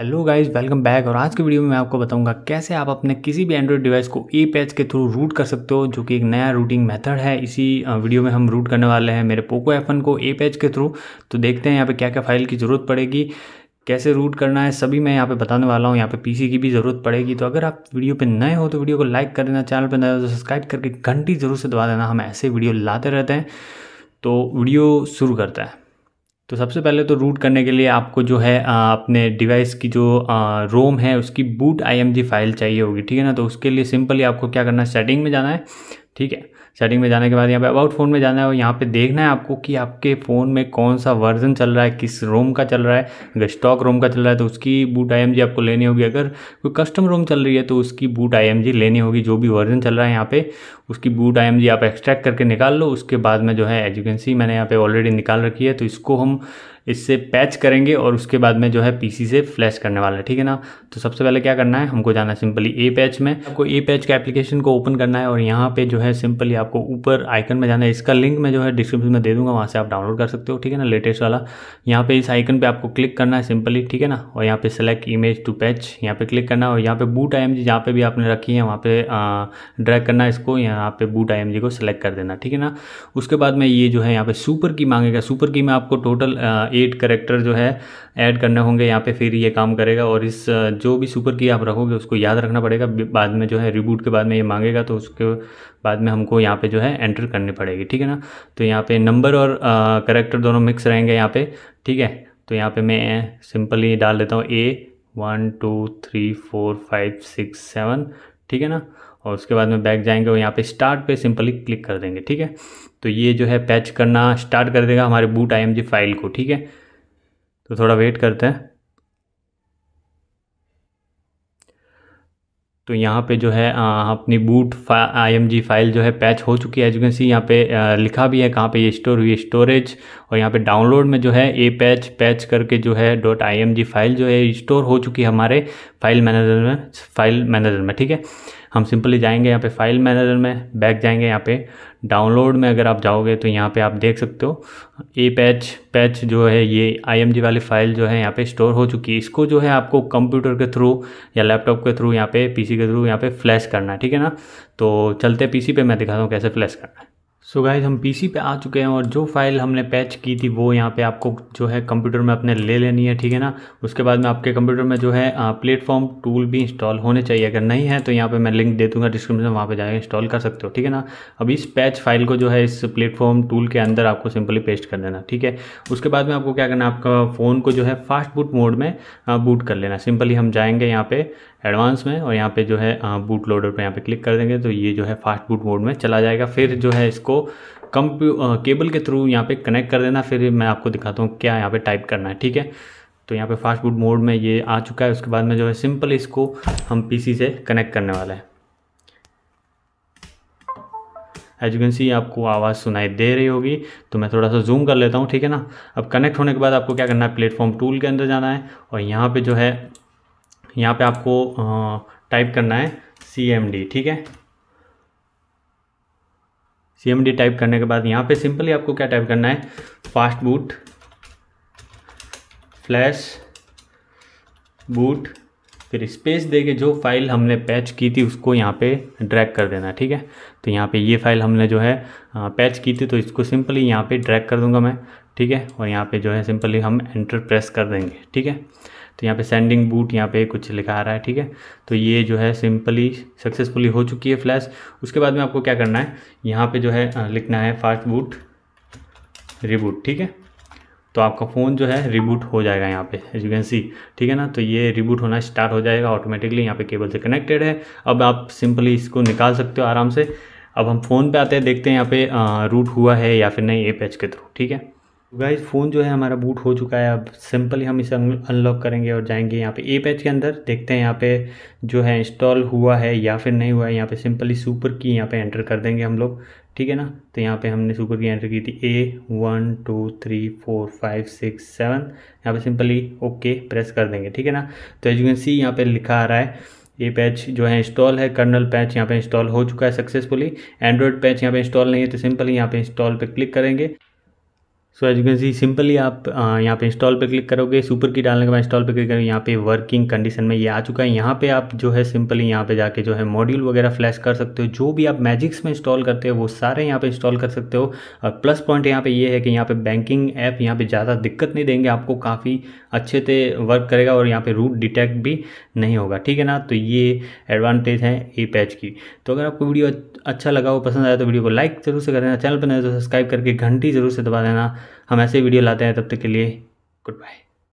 hello guys welcome back और आज के वीडियो में मैं आपको बताऊंगा कैसे आप अपने किसी भी एंड्रॉइड डिवाइस को ए पैच के थ्रू रूट कर सकते हो जो कि एक नया रूटिंग मेथड है इसी वीडियो में हम रूट करने वाले हैं मेरे पोको एफ को ए पैच के थ्रू तो देखते हैं यहाँ पे क्या क्या फाइल की ज़रूरत पड़ेगी कैसे रूट करना है सभी मैं यहाँ पे बताने वाला हूँ यहाँ पे पीसी की भी ज़रूरत पड़ेगी तो अगर आप वीडियो पे नए हो तो वीडियो को लाइक कर देना चैनल पर नए हो तो सब्सक्राइब करके घंटी जरूर से दबा देना हम ऐसे वीडियो लाते रहते हैं तो वीडियो शुरू करता है तो सबसे पहले तो रूट करने के लिए आपको जो है अपने डिवाइस की जो रोम है उसकी बूट आई फाइल चाहिए होगी ठीक है ना तो उसके लिए सिंपली आपको क्या करना है सेटिंग में जाना है ठीक है सेटिंग में जाने के बाद यहाँ पे अबाउट फ़ोन में जाना है और यहाँ पे देखना है आपको कि आपके फ़ोन में कौन सा वर्जन चल रहा है किस रोम का चल रहा है अगर स्टॉक रोम का चल रहा है तो उसकी बूट आई आपको लेनी होगी अगर कोई कस्टम रोम चल रही है तो उसकी बूट आई लेनी होगी जो भी वर्जन चल रहा है यहाँ पर उसकी बूट आई आप एक्सट्रैक्ट करके निकाल लो उसके बाद में जो है एजुकेंसी मैंने यहाँ पर ऑलरेडी निकाल रखी है तो इसको हम इससे पैच करेंगे और उसके बाद में जो है पीसी से फ्लैश करने वाला है ठीक है ना तो सबसे पहले क्या करना है हमको जाना है सिंपली ए पैच में आपको ए पैच के एप्लीकेशन को ओपन करना है और यहाँ पे जो है सिंपली आपको ऊपर आइकन में जाना है इसका लिंक मैं जो है डिस्क्रिप्शन में दे दूंगा वहाँ से आप डाउनलोड कर सकते हो ठीक है ना लेटेस्ट वाला यहाँ पे इस आइकन पर आपको क्लिक करना है सिंपली ठीक है ना और यहाँ पे सेलेक्ट इमेज टू पैच यहाँ पे क्लिक करना है और यहाँ पे बूट आई एम जी जहाँ पे भी आपने रखी है वहाँ पे ड्रैक करना है इसको यहाँ पे बूट आई एम जी को सिलेक्ट कर देना ठीक है ना उसके बाद में ये जो है यहाँ पे सुपर की मांगेगा सुपर की में आपको टोटल एट करेक्टर जो है ऐड करने होंगे यहाँ पे फिर ये काम करेगा और इस जो भी सुपर की आप रखोगे उसको याद रखना पड़ेगा बाद में जो है रिबूट के बाद में ये मांगेगा तो उसके बाद में हमको यहाँ पे जो है एंटर करनी पड़ेगी ठीक है ना तो यहाँ पे नंबर और करेक्टर दोनों मिक्स रहेंगे यहाँ पे ठीक है तो यहाँ पे मैं सिंपली डाल देता हूँ A one two three four five six seven ठीक है ना और उसके बाद में बैक जाएंगे और यहाँ पे स्टार्ट पे सिंपली क्लिक कर देंगे ठीक है तो ये जो है पैच करना स्टार्ट कर देगा हमारे बूट आई फाइल को ठीक है तो थोड़ा वेट करते हैं तो यहाँ पे जो है आ, अपनी बूट आई फाइल जो है पैच हो चुकी है एज यहाँ पे आ, लिखा भी है कहाँ पे ये स्टोर हुई स्टोरेज और यहाँ पे डाउनलोड में जो है ए पैच पैच करके जो है डॉट आई फाइल जो है स्टोर हो चुकी है हमारे फाइल मैनेजर में फाइल मैनेजर में ठीक है हम सिंपली जाएंगे यहाँ पे फाइल मैनेजर में बैक जाएंगे यहाँ पे डाउनलोड में अगर आप जाओगे तो यहाँ पे आप देख सकते हो ए पैच पैच जो है ये आई वाली फ़ाइल जो है यहाँ पे स्टोर हो चुकी है इसको जो है आपको कंप्यूटर के थ्रू या लैपटॉप के थ्रू यहाँ पे पीसी के थ्रू यहाँ पे फ्लैश करना है ठीक है ना तो चलते पीसी पे मैं दिखाता हूँ कैसे फ्लैश करना है सो so गाइज हम पीसी पे आ चुके हैं और जो फाइल हमने पैच की थी वो यहाँ पे आपको जो है कंप्यूटर में अपने ले लेनी है ठीक है ना उसके बाद में आपके कंप्यूटर में जो है प्लेटफॉर्म टूल भी इंस्टॉल होने चाहिए अगर नहीं है तो यहाँ पे मैं लिंक दे दूंगा डिस्क्रिप्शन में वहाँ पे जाकर इंस्टॉल कर सकते हो ठीक है ना अब इस पैच फाइल को जो है इस प्लेटफॉर्म टूल के अंदर आपको सिंपली पेस्ट कर देना ठीक है उसके बाद में आपको क्या करना आपका फ़ोन को जो है फास्ट बूट मोड में बूट कर लेना सिंपली हम जाएंगे यहाँ पे एडवांस में और यहाँ पे जो है बूट लोडर पर यहाँ पे क्लिक कर देंगे तो ये जो है फास्ट बूट मोड में चला जाएगा फिर जो है इसको कम केबल के थ्रू यहाँ पे कनेक्ट कर देना फिर मैं आपको दिखाता हूँ क्या यहाँ पे टाइप करना है ठीक है तो यहाँ पे फास्ट बूट मोड में ये आ चुका है उसके बाद में जो है सिंपल इसको हम पी से कनेक्ट करने वाला है एज यू कैन सी आपको आवाज़ सुनाई दे रही होगी तो मैं थोड़ा सा जूम कर लेता हूँ ठीक है ना अब कनेक्ट होने के बाद आपको क्या करना है प्लेटफॉर्म टूल के अंदर जाना है और यहाँ पे जो है यहाँ पे आपको टाइप करना है सी एम डी ठीक है सी एम डी टाइप करने के बाद यहाँ पे सिंपली आपको क्या टाइप करना है फास्ट बूट फ्लैश बूट फिर स्पेस दे के जो फाइल हमने पैच की थी उसको यहाँ पे ड्रैग कर देना ठीक है तो यहाँ पे ये फाइल हमने जो है पैच की थी तो इसको सिंपली यहाँ पे ड्रैग कर दूंगा मैं ठीक है और यहाँ पे जो है सिंपली हम एंटर प्रेस कर देंगे ठीक है तो यहाँ पे सेंडिंग बूट यहाँ पे कुछ लिखा आ रहा है ठीक है तो ये जो है सिंपली सक्सेसफुली हो चुकी है फ्लैश उसके बाद में आपको क्या करना है यहाँ पर जो है लिखना है फास्ट बूट रिबूट ठीक है तो आपका फ़ोन जो है रिबूट हो जाएगा यहाँ पे एज यू कैन सी ठीक है ना तो ये रिबूट होना स्टार्ट हो जाएगा ऑटोमेटिकली यहाँ पे केबल से कनेक्टेड है अब आप सिंपली इसको निकाल सकते हो आराम से अब हम फ़ोन पे आते हैं देखते हैं यहाँ पे रूट हुआ है या फिर नहीं ए पैच के थ्रू ठीक है गाइज फ़ोन जो है हमारा बूट हो चुका है अब सिंपली हम इसे अनलॉक करेंगे और जाएंगे यहाँ पे ए पैच के अंदर देखते हैं यहाँ पे जो है इंस्टॉल हुआ है या फिर नहीं हुआ है यहाँ पे सिंपली सुपर की यहाँ पे एंटर कर देंगे हम लोग ठीक है ना तो यहाँ पे हमने सुपर की एंटर की थी A one two three four five six seven यहाँ पे सिंपली ओके प्रेस कर देंगे ठीक है ना तो एज यू कैन सी यहाँ पर लिखा आ रहा है ये पैच जो है इंस्टॉल है कर्नल पैच यहाँ पे इंस्टॉल हो चुका है सक्सेसफुली एंड्रॉयड पैच यहाँ पे इंस्टॉल नहीं है तो सिंपली यहाँ पे इंस्टॉल पे क्लिक करेंगे so as you can see simply आप यहाँ पे इंस्टॉल पे क्लिक करोगे सुपर की डालने के बाद इंस्टॉल पे क्लिक करोगे यहाँ पे वर्किंग कंडीशन में ये आ चुका है यहाँ पे आप जो है सिंपली यहाँ पे जाके जो है मॉड्यूल वगैरह फ्लैश कर सकते हो जो भी आप मैजिक्स में इंस्टॉल करते हो वो सारे यहाँ पे इंस्टॉल कर सकते हो और प्लस पॉइंट यहाँ पे ये यह है कि यहाँ पे बैंकिंग ऐप यहाँ पे ज़्यादा दिक्कत नहीं देंगे आपको काफ़ी अच्छे से वर्क करेगा और यहाँ पे रूट डिटेक्ट भी नहीं होगा ठीक है ना तो ये एडवांटेज है ए पैच की तो अगर आपको वीडियो अच्छा लगा हो पसंद आया तो वीडियो को लाइक जरूर से कर देना चैनल पर नहीं तो सब्सक्राइब करके घंटी जरूर से दबा देना हम ऐसे वीडियो लाते हैं तब तक के लिए गुड बाय